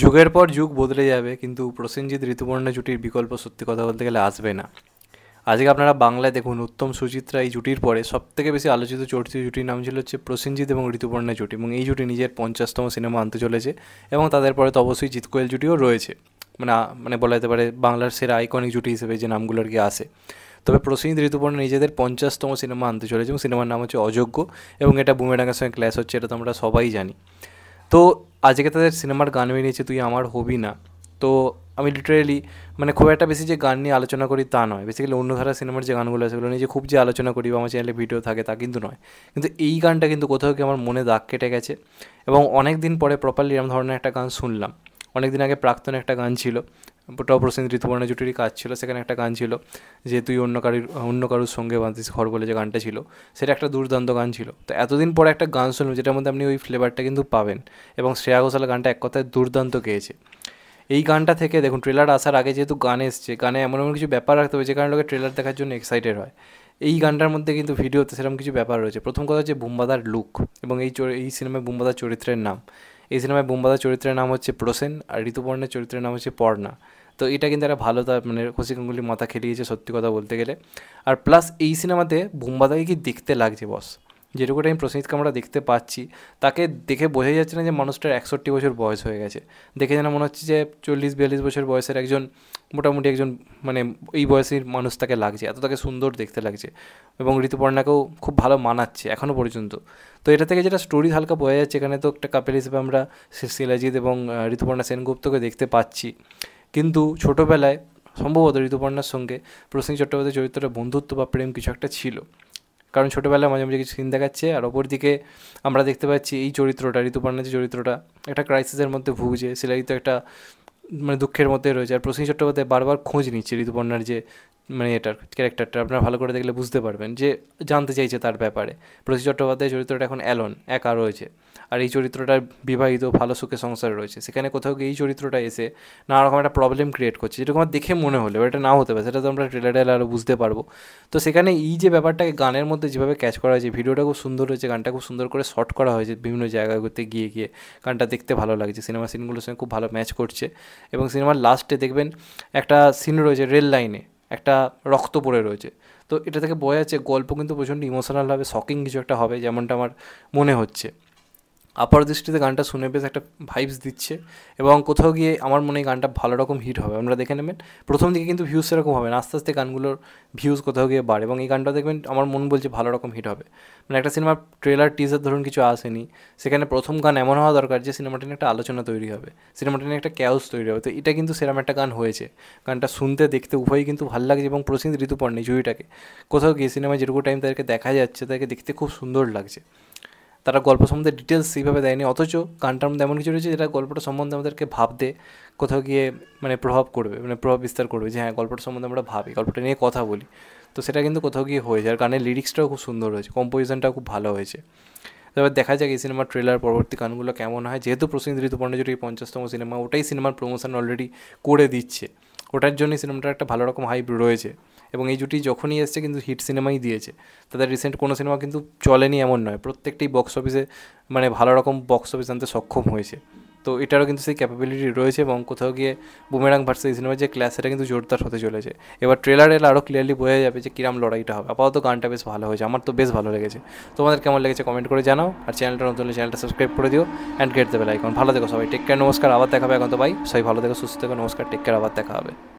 যুগের পর যুগ বদলে যাবে কিন্তু প্রসেনজিৎ ঋতুপর্ণা জুটির বিকল্প সত্যি কথা বলতে গেলে আসবে না আজকে আপনারা বাংলায় দেখুন উত্তম সুচিত্রা এই জুটির পরে সবথেকে বেশি আলোচিত চরিত্র জুটির নাম ছিল হচ্ছে প্রসেনজিৎ এবং ঋতুপর্ণা জুটি এবং এই জুটি নিজের পঞ্চাশতম সিনেমা আনতে চলেছে এবং তাদের পরে তো অবশ্যই জিৎ কোয়েল জুটিও রয়েছে মানে মানে বলা যেতে পারে বাংলার সেরা আইকনিক জুটি হিসেবে যে নামগুলো আর কি আসে তবে প্রসেনজিৎ ঋতুপর্ণা নিজেদের পঞ্চাশতম সিনেমা আনতে চলেছে এবং সিনেমার নাম হচ্ছে অযোগ্য এবং এটা বুমেডাঙ্গার সঙ্গে ক্ল্যাশ হচ্ছে এটা তো আমরা সবাই জানি তো আজকে তাদের সিনেমার গান বেরিয়েছে তুই আমার হবি না তো আমি লিটারেলি মানে খুব একটা বেশি যে গান নিয়ে আলোচনা করি তা নয় বেসিক্যালি অন্য ধারা সিনেমার যে গানগুলো আছে সেগুলো নিয়ে যে খুব যে আলোচনা করি বা আমার চ্যানেলে ভিডিও থাকে তা কিন্তু নয় কিন্তু এই গানটা কিন্তু কোথাও কি আমার মনে দাগ কেটে গেছে এবং অনেক দিন পরে প্রপারলি এরকম ধরনের একটা গান শুনলাম অনেক দিন আগে প্রাক্তন একটা গান ছিল টপ প্রসেন ঋতুপর্ণা জুটির কাজ ছিল সেখানে একটা গান ছিল যে তুই অন্য কারুর অন্য কারুর সঙ্গে বাঁধিস ঘর বলে যে গানটা ছিল সেটা একটা দুর্দান্ত গান ছিল তো এতদিন পর একটা গান শুনলাম যেটার মধ্যে আপনি ওই ফ্লেভারটা কিন্তু পাবেন এবং শ্রেয়া ঘোষাল গানটা এক কথায় দুর্দান্ত গেয়েছে এই গানটা থেকে দেখুন ট্রেলার আসার আগে যেহেতু গান এসছে গানে এমন এমন কিছু ব্যাপার রাখতে হবে যে কারণে লোকে ট্রেলার দেখার জন্য এক্সাইটেড হয় এই গানটার মধ্যে কিন্তু ভিডিওতে সেরকম কিছু ব্যাপার রয়েছে প্রথম কথা হচ্ছে বুম্বাদার লুক এবং এই এই সিনেমায় বুম্বাদার চরিত্রের নাম এই সিনেমায় বোম্বাদার চরিত্রের নাম হচ্ছে প্রসেন আর ঋতুপর্ণের চরিত্রের নাম হচ্ছে পর্ণা তো এটা কিন্তু একটা ভালো তার মানে খুশি গাঙ্গুলি মাথা খেলিয়েছে সত্যি কথা বলতে গেলে আর প্লাস এই সিনেমাতে বোম্বাদাকে কি দেখতে লাগছে বস যেটুকু টাইম প্রসেনজিৎকে আমরা দেখতে পাচ্ছি তাকে দেখে বোঝাই যাচ্ছে না যে মানুষটার একষট্টি বছর বয়স হয়ে গেছে দেখে যেন মনে হচ্ছে যে চল্লিশ বিয়াল্লিশ বছর বয়সের একজন মোটামুটি একজন মানে এই বয়সের মানুষ তাকে লাগছে এত তাকে সুন্দর দেখতে লাগছে এবং ঋতুপর্ণাকেও খুব ভালো মানাচ্ছে এখনও পর্যন্ত তো এটা থেকে যেটা স্টোরি হালকা বোঝা যাচ্ছে এখানে তো একটা কাপেল হিসেবে আমরা শিলাজিৎ এবং ঋতুপর্ণা সেনগুপ্তকে দেখতে পাচ্ছি কিন্তু ছোটোবেলায় সম্ভবত ঋতুপর্ণার সঙ্গে প্রসেন চট্টোপাধ্যায় চরিত্রটা বন্ধুত্ব বা প্রেম কিছু একটা ছিল কারণ ছোটোবেলায় মাঝে মাঝে কিছু সিন দেখাচ্ছে আর দিকে আমরা দেখতে পাচ্ছি এই চরিত্রটা ঋতুপর্ণার যে চরিত্রটা একটা ক্রাইসিসের মধ্যে ভুগছে সেলাই তো একটা মানে দুঃখের মধ্যে রয়েছে আর প্রসেন চট্টোপাধ্যায় বারবার খোঁজ নিচ্ছে ঋতুপর্ণার যে মানে এটার ক্যারেক্টারটা আপনারা ভালো করে দেখলে বুঝতে পারবেন যে জানতে চাইছে তার ব্যাপারে প্রতি চট্টোপাধ্যায় চরিত্রটা এখন অ্যালন একা রয়েছে আর এই চরিত্রটার বিবাহিত ভালো সুখে সংসার রয়েছে সেখানে কোথাও গিয়ে এই চরিত্রটা এসে নানা রকম একটা প্রবলেম ক্রিয়েট করছে যেরকম আমার দেখে মনে হলো এটা না হতে পারে সেটা তো আমরা ট্রেলারে আরও বুঝতে পারবো তো সেখানে এই যে ব্যাপারটাকে গানের মধ্যে যেভাবে ক্যাচ করা হয়েছে ভিডিওটা খুব সুন্দর হয়েছে গানটা খুব সুন্দর করে শর্ট করা হয়েছে বিভিন্ন জায়গাগুলোতে গিয়ে গিয়ে গানটা দেখতে ভালো লাগছে সিনেমা সিনগুলোর সঙ্গে খুব ভালো ম্যাচ করছে এবং সিনেমার লাস্টে দেখবেন একটা সিন রয়েছে রেল লাইনে একটা রক্ত পড়ে রয়েছে তো এটা থেকে বোঝা যাচ্ছে গল্প কিন্তু প্রচণ্ড ইমোশনালভাবে শকিং কিছু একটা হবে যেমনটা আমার মনে হচ্ছে আপার দৃষ্টিতে গানটা শুনে বেশ একটা ভাইবস দিচ্ছে এবং কোথাও গিয়ে আমার মনে হয় গানটা ভালো রকম হিট হবে আমরা দেখে নেবেন প্রথম দিকে কিন্তু ভিউজ সেরকম হবে না আস্তে আস্তে গানগুলোর ভিউজ কোথাও গিয়ে বাড়ে এবং এই গানটা দেখবেন আমার মন বলছে ভালো রকম হিট হবে মানে একটা সিনেমার ট্রেলার টিজার ধরুন কিছু আসেনি সেখানে প্রথম গান এমন হওয়া দরকার যে সিনেমাটা নিয়ে একটা আলোচনা তৈরি হবে সিনেমাটা নিয়ে একটা ক্যাওস তৈরি হবে তো এটা কিন্তু সেরকম একটা গান হয়েছে গানটা শুনতে দেখতে উভয়ই কিন্তু ভালো লাগছে এবং প্রসিদ্ধ ঋতুপর্ণী জুইটাকে কোথাও গিয়ে সিনেমায় যেরকম টাইম তাদেরকে দেখা যাচ্ছে তাদেরকে দেখতে খুব সুন্দর লাগছে তারা গল্প সম্বন্ধে ডিটেলস সেইভাবে দেয়নি অথচ গানটার মধ্যে এমন কিছু রয়েছে যেটা গল্পটা সম্বন্ধে আমাদেরকে ভাবতে কোথাও গিয়ে মানে প্রভাব করবে মানে প্রভাব বিস্তার করবে যে হ্যাঁ গল্পটা সম্বন্ধে আমরা ভাবি গল্পটা নিয়ে কথা বলি তো সেটা কিন্তু কোথাও গিয়ে হয়েছে আর গানের লিরিক্সটাও খুব সুন্দর হয়েছে কম্পোজিশনটাও খুব ভালো হয়েছে এবার দেখা যাক এই সিনেমার ট্রেলার পরবর্তী গানগুলো কেমন হয় যেহেতু প্রসেনজিৎ ঋতুপর্ণজুরি পঞ্চাশতম সিনেমা ওটাই সিনেমার প্রমোশন অলরেডি করে দিচ্ছে ওটার জন্যই সিনেমাটার একটা ভালো রকম হাইপ রয়েছে এবং এই জুটি যখনই এসছে কিন্তু হিট সিনেমাই দিয়েছে তাদের রিসেন্ট কোনো সিনেমা কিন্তু চলেনি এমন নয় প্রত্যেকটি বক্স অফিসে মানে ভালো রকম বক্স অফিস আনতে সক্ষম হয়েছে তো এটারও কিন্তু সেই ক্যাপাবিলিটি রয়েছে এবং কোথাও গিয়ে বুমেরাং ভার্সেস এই সিনেমার যে ক্লাস সেটা কিন্তু জোরদার হতে চলেছে এবার ট্রেলার এলে আরও ক্লিয়ারলি বোঝা যাবে যে কিরাম লড়াইটা হবে আপাতত গানটা বেশ ভালো হয়েছে আমার তো বেশ ভালো লেগেছে তোমাদের কেমন লেগেছে কমেন্ট করে জানাও আর চ্যানেলটা নতুন চ্যানেলটা সাবস্ক্রাইব করে দিও অ্যান্ড গেট দেবে লাইক ভালো দেখো সবাই টেক কেয়ার নমস্কার আবার দেখাবে এখন তো ভাই সবাই ভালো দেখো সুস্থ থেকো নমস্কার টেক কেয়ার আবার দেখা হবে